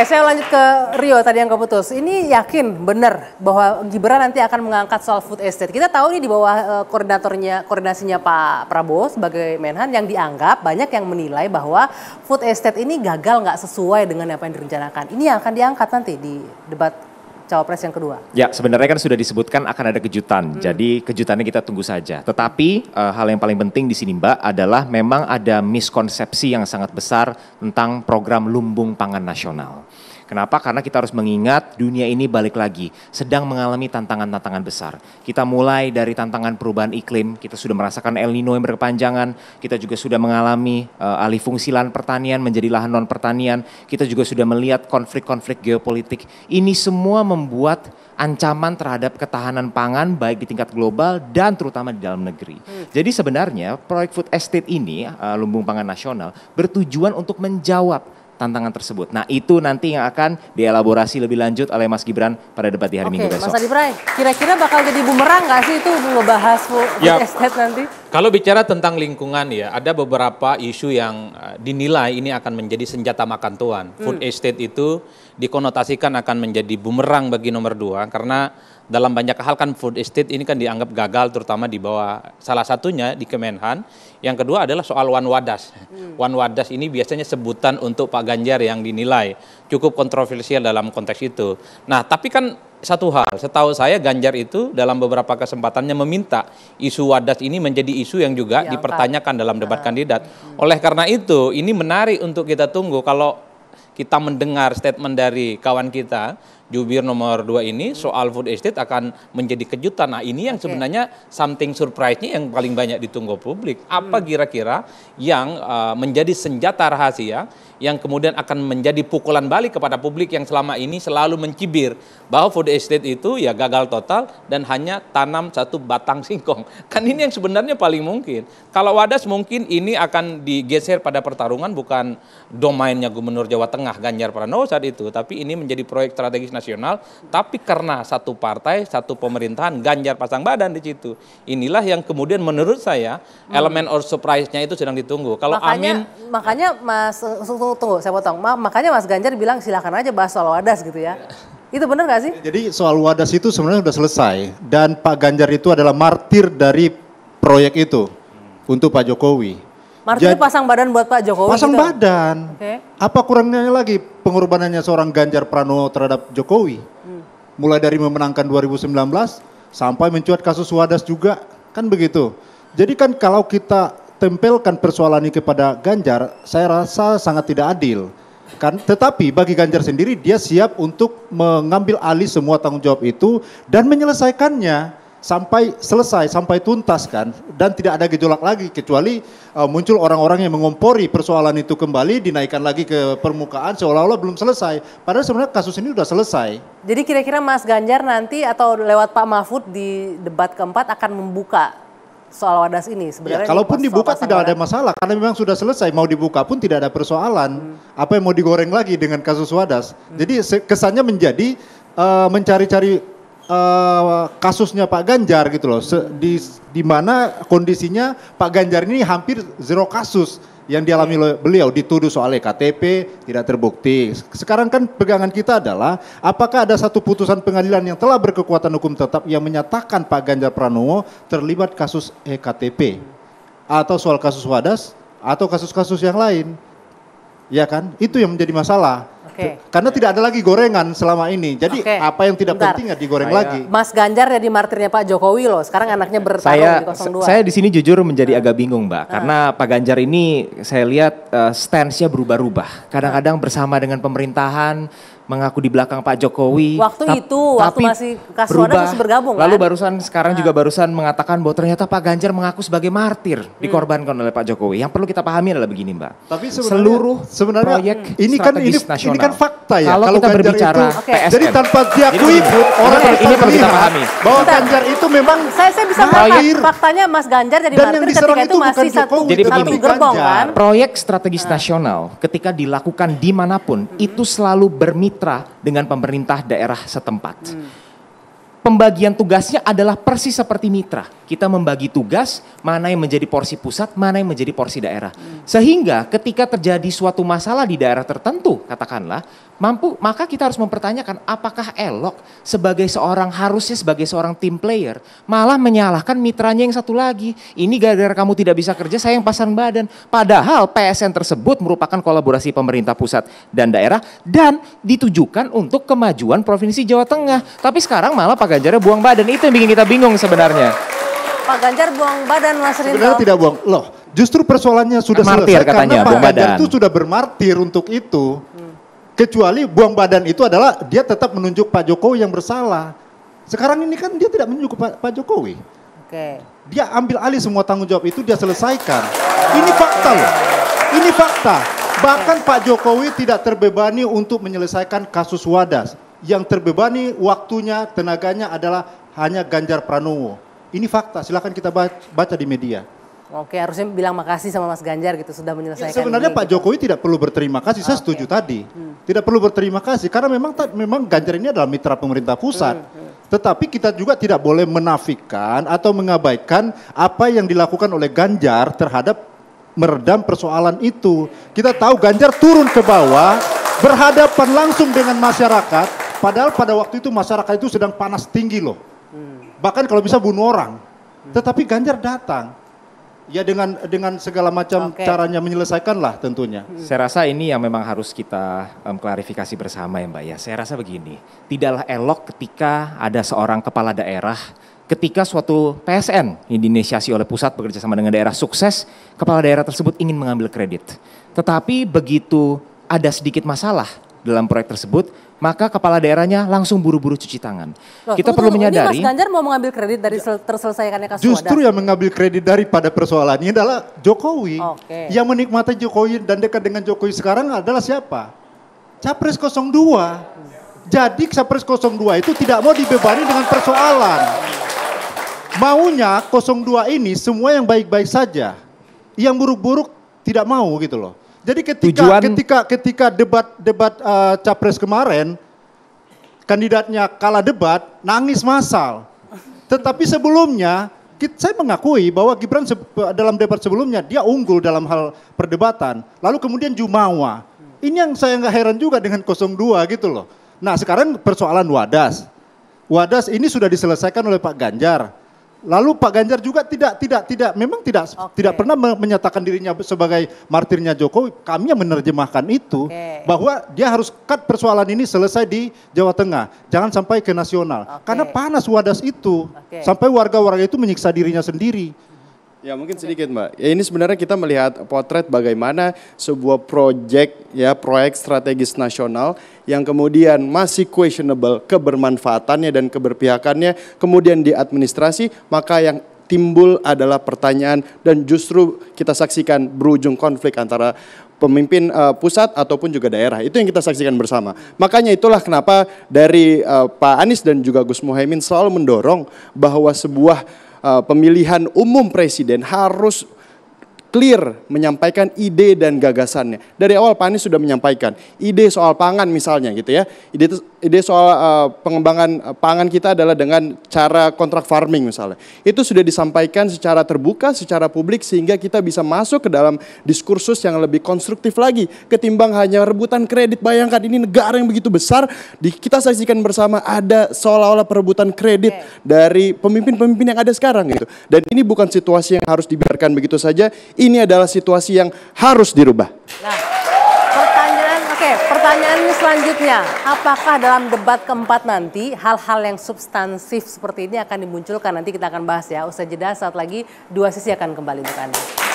Oke, saya lanjut ke Rio tadi yang keputus. Ini yakin benar bahwa Gibran nanti akan mengangkat soal food estate. Kita tahu ini di bawah eh, koordinatornya koordinasinya Pak Prabowo sebagai Menhan yang dianggap banyak yang menilai bahwa food estate ini gagal nggak sesuai dengan apa yang direncanakan. Ini yang akan diangkat nanti di debat cawapres yang kedua. Ya, sebenarnya kan sudah disebutkan akan ada kejutan. Hmm. Jadi kejutannya kita tunggu saja. Tetapi uh, hal yang paling penting di sini Mbak adalah memang ada miskonsepsi yang sangat besar tentang program lumbung pangan nasional. Kenapa? Karena kita harus mengingat dunia ini balik lagi sedang mengalami tantangan-tantangan besar. Kita mulai dari tantangan perubahan iklim, kita sudah merasakan El Nino yang berkepanjangan, kita juga sudah mengalami uh, alih fungsi lahan pertanian menjadi lahan non pertanian, kita juga sudah melihat konflik-konflik geopolitik. Ini semua membuat ancaman terhadap ketahanan pangan baik di tingkat global dan terutama di dalam negeri. Hmm. Jadi sebenarnya proyek food estate ini uh, lumbung pangan nasional bertujuan untuk menjawab tantangan tersebut. Nah itu nanti yang akan dielaborasi lebih lanjut oleh Mas Gibran pada debat di hari Oke, Minggu besok. Mas Adi Pray, kira-kira bakal jadi bumerang nggak sih itu ngebahas food ya, estate nanti? Kalau bicara tentang lingkungan ya, ada beberapa isu yang eh, dinilai ini akan menjadi senjata makan tuan. Hmm. Food estate itu dikonotasikan akan menjadi bumerang bagi nomor dua karena dalam banyak hal kan food estate ini kan dianggap gagal terutama di bawah salah satunya di Kemenhan. Yang kedua adalah soal Wan Wadas. Hmm. Wan Wadas ini biasanya sebutan untuk Pak Ganjar yang dinilai cukup kontroversial dalam konteks itu. Nah, tapi kan satu hal, setahu saya Ganjar itu dalam beberapa kesempatannya meminta isu wadas ini menjadi isu yang juga ya, dipertanyakan dalam debat ah. kandidat. Hmm. Oleh karena itu, ini menarik untuk kita tunggu kalau kita mendengar statement dari kawan kita jubir nomor dua ini soal food estate akan menjadi kejutan. Nah ini yang okay. sebenarnya something surprise-nya yang paling banyak ditunggu publik. Apa hmm. kira-kira yang uh, menjadi senjata rahasia yang kemudian akan menjadi pukulan balik kepada publik yang selama ini selalu mencibir bahwa food estate itu ya gagal total dan hanya tanam satu batang singkong. Kan ini yang sebenarnya paling mungkin. Kalau Wadas mungkin ini akan digeser pada pertarungan bukan domainnya Gubernur Jawa Tengah Ganjar Pranowo saat itu, tapi ini menjadi proyek strategis nasional tapi karena satu partai, satu pemerintahan Ganjar pasang badan di situ. Inilah yang kemudian menurut saya hmm. elemen or surprise-nya itu sedang ditunggu. Kalau makanya, Amin makanya Mas tunggu tunggu saya potong. Ma, makanya Mas Ganjar bilang silakan aja bahas soal wadas gitu ya. Iya. Itu benar nggak sih? Jadi soal wadas itu sebenarnya sudah selesai dan Pak Ganjar itu adalah martir dari proyek itu untuk Pak Jokowi. Martir Jadi, pasang badan buat Pak Jokowi. Pasang gitu? badan. Okay. Apa kurangnya lagi pengorbanannya seorang Ganjar Pranowo terhadap Jokowi? Hmm. Mulai dari memenangkan 2019 sampai mencuat kasus wadas juga kan begitu. Jadi kan kalau kita tempelkan persoalan ini kepada Ganjar, saya rasa sangat tidak adil. Kan, tetapi bagi Ganjar sendiri dia siap untuk mengambil alih semua tanggung jawab itu dan menyelesaikannya sampai selesai, sampai tuntas kan, dan tidak ada gejolak lagi kecuali uh, muncul orang-orang yang mengompori persoalan itu kembali, dinaikkan lagi ke permukaan seolah-olah belum selesai. Padahal sebenarnya kasus ini sudah selesai. Jadi kira-kira Mas Ganjar nanti atau lewat Pak Mahfud di debat keempat akan membuka soal wadas ini sebenarnya. Ya, kalaupun dibuka tidak ada ya. masalah karena memang sudah selesai mau dibuka pun tidak ada persoalan. Hmm. Apa yang mau digoreng lagi dengan kasus wadas? Hmm. Jadi kesannya menjadi uh, mencari-cari uh, kasusnya Pak Ganjar gitu loh. Se di di mana kondisinya Pak Ganjar ini hampir zero kasus yang dialami oleh beliau dituduh soal e KTP tidak terbukti. Sekarang kan pegangan kita adalah apakah ada satu putusan pengadilan yang telah berkekuatan hukum tetap yang menyatakan Pak Ganjar Pranowo terlibat kasus EKTP atau soal kasus Wadas atau kasus-kasus yang lain. Ya kan? Itu yang menjadi masalah. Okay. Karena tidak ada lagi gorengan selama ini. Jadi okay. apa yang tidak Bentar. penting ya digoreng Saya. lagi. Mas Ganjar jadi martirnya Pak Jokowi loh. Sekarang anaknya bertarung saya, di 02. Saya di sini jujur menjadi nah. agak bingung, Mbak. Hmm. Karena Pak Ganjar ini saya lihat uh, stance-nya berubah-ubah. Kadang-kadang bersama dengan pemerintahan, mengaku di belakang Pak Jokowi. Waktu ta itu, waktu masih Kaswana masih bergabung Lalu kan? barusan sekarang nah. juga barusan mengatakan bahwa ternyata Pak Ganjar mengaku sebagai martir hmm. dikorbankan oleh Pak Jokowi. Yang perlu kita pahami adalah begini, Mbak. Tapi sebenarnya, seluruh sebenarnya proyek ini kan ini, kan nasional. ini kan fakta ya. Kalau, kalau kita Ganjar berbicara itu, okay. PSN. Jadi tanpa diakui orang ini, ini perlu kita pahami bahwa Bentar. Ganjar itu memang saya saya bisa melihat faktanya Mas Ganjar jadi Dan martir ketika itu masih satu jadi begini, gerbong kan. Proyek strategis nah. nasional ketika dilakukan dimanapun hmm. itu selalu bermitra mitra dengan pemerintah daerah setempat. Hmm. Pembagian tugasnya adalah persis seperti mitra. Kita membagi tugas, mana yang menjadi porsi pusat, mana yang menjadi porsi daerah. Sehingga ketika terjadi suatu masalah di daerah tertentu, katakanlah, mampu, maka kita harus mempertanyakan apakah elok sebagai seorang harusnya sebagai seorang team player malah menyalahkan mitranya yang satu lagi. Ini gara-gara kamu tidak bisa kerja, saya yang pasang badan. Padahal PSN tersebut merupakan kolaborasi pemerintah pusat dan daerah dan ditujukan untuk kemajuan Provinsi Jawa Tengah. Tapi sekarang malah Pak Ganjarnya buang badan. Itu yang bikin kita bingung sebenarnya. Pak Ganjar buang badan Mas rindo Sebenarnya tidak buang. Loh, justru persoalannya sudah martir, selesai katanya, karena Pak Ganjar itu sudah bermartir untuk itu. Kecuali buang badan itu adalah dia tetap menunjuk Pak Jokowi yang bersalah. Sekarang ini kan dia tidak menunjuk Pak, Pak Jokowi. Oke. Okay. Dia ambil alih semua tanggung jawab itu dia selesaikan. Ini fakta loh. Ini fakta. Bahkan Pak Jokowi tidak terbebani untuk menyelesaikan kasus Wadas. Yang terbebani waktunya, tenaganya adalah hanya Ganjar Pranowo. Ini fakta, silahkan kita baca di media. Oke, harusnya bilang makasih sama Mas Ganjar gitu sudah menyelesaikan. Ya, sebenarnya ini, Pak gitu. Jokowi tidak perlu berterima kasih. Saya okay. setuju tadi. Hmm. Tidak perlu berterima kasih karena memang memang Ganjar ini adalah mitra pemerintah pusat. Hmm. Hmm. Tetapi kita juga tidak boleh menafikan atau mengabaikan apa yang dilakukan oleh Ganjar terhadap meredam persoalan itu. Kita tahu Ganjar turun ke bawah, berhadapan langsung dengan masyarakat. Padahal pada waktu itu masyarakat itu sedang panas tinggi loh. Hmm. Bahkan kalau bisa bunuh orang. Hmm. Tetapi Ganjar datang Ya dengan dengan segala macam okay. caranya menyelesaikan lah tentunya. Hmm. Saya rasa ini yang memang harus kita um, klarifikasi bersama ya Mbak ya. Saya rasa begini, tidaklah elok ketika ada seorang kepala daerah ketika suatu PSN yang diinisiasi oleh pusat bekerja sama dengan daerah sukses, kepala daerah tersebut ingin mengambil kredit. Tetapi begitu ada sedikit masalah, dalam proyek tersebut, maka kepala daerahnya langsung buru-buru cuci tangan. Loh, Kita perlu menyadari. Ini Mas Ganjar mau mengambil kredit dari ya. terselesaikannya kasus Justru wadah. yang mengambil kredit daripada persoalannya adalah Jokowi. Okay. Yang menikmati Jokowi dan dekat dengan Jokowi sekarang adalah siapa? Capres 02. Jadi Capres 02 itu tidak mau dibebani dengan persoalan. Maunya 02 ini semua yang baik-baik saja. Yang buruk-buruk tidak mau gitu loh. Jadi ketika Tujuan, ketika ketika debat debat uh, capres kemarin kandidatnya kalah debat, nangis masal. Tetapi sebelumnya saya mengakui bahwa Gibran dalam debat sebelumnya dia unggul dalam hal perdebatan. Lalu kemudian Jumawa. Ini yang saya nggak heran juga dengan 02 gitu loh. Nah sekarang persoalan Wadas. Wadas ini sudah diselesaikan oleh Pak Ganjar. Lalu Pak Ganjar juga tidak, tidak, tidak, memang tidak, okay. tidak pernah menyatakan dirinya sebagai martirnya Jokowi. Kami yang menerjemahkan itu okay. bahwa dia harus cut persoalan ini selesai di Jawa Tengah, jangan sampai ke nasional. Okay. Karena panas wadas itu, okay. sampai warga-warga itu menyiksa dirinya sendiri. Ya mungkin sedikit mbak. Ya ini sebenarnya kita melihat potret bagaimana sebuah proyek ya proyek strategis nasional yang kemudian masih questionable kebermanfaatannya dan keberpihakannya kemudian diadministrasi maka yang timbul adalah pertanyaan dan justru kita saksikan berujung konflik antara pemimpin uh, pusat ataupun juga daerah. Itu yang kita saksikan bersama. Makanya itulah kenapa dari uh, Pak Anies dan juga Gus Muhaimin selalu mendorong bahwa sebuah Eh, pemilihan umum presiden harus clear menyampaikan ide dan gagasannya. Dari awal Pak Anies sudah menyampaikan ide soal pangan misalnya gitu ya. Ide itu ide soal uh, pengembangan eh, pangan kita adalah dengan cara kontrak farming misalnya. Itu sudah disampaikan secara terbuka, secara publik sehingga kita bisa masuk ke dalam diskursus yang lebih konstruktif lagi ketimbang hanya rebutan kredit. Bayangkan ini negara yang begitu besar, di, kita saksikan bersama ada seolah-olah perebutan kredit okay. dari pemimpin-pemimpin yang ada sekarang gitu. Dan ini bukan situasi yang harus dibiarkan begitu saja. Ini adalah situasi yang harus dirubah. Nah. Pertanyaan selanjutnya, apakah dalam debat keempat nanti hal-hal yang substansif seperti ini akan dimunculkan? Nanti kita akan bahas ya, usai jeda saat lagi dua sisi akan kembali untuk Anda.